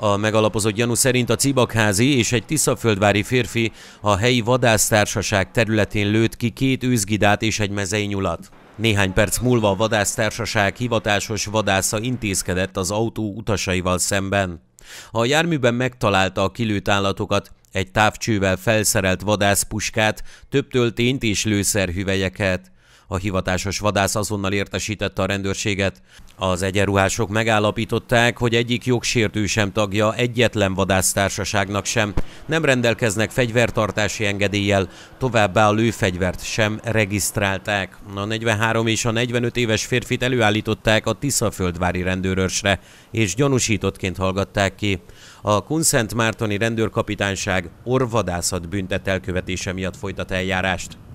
A megalapozott gyanú szerint a Cibakházi és egy Tiszaföldvári férfi a helyi vadásztársaság területén lőtt ki két őzgidát és egy mezei nyulat. Néhány perc múlva a vadásztársaság hivatásos vadásza intézkedett az autó utasaival szemben. A járműben megtalálta a kilőtt állatokat, egy távcsővel felszerelt vadászpuskát, több töltényt és lőszerhüvelyeket. A hivatásos vadász azonnal értesítette a rendőrséget. Az egyenruhások megállapították, hogy egyik jogsértő sem tagja egyetlen vadásztársaságnak sem. Nem rendelkeznek fegyvertartási engedéllyel, továbbá a lőfegyvert sem regisztrálták. A 43 és a 45 éves férfit előállították a Tiszaföldvári rendőrösre, és gyanúsítottként hallgatták ki. A Kunszent Mártoni rendőrkapitányság orvadászat büntet elkövetése miatt folytat eljárást.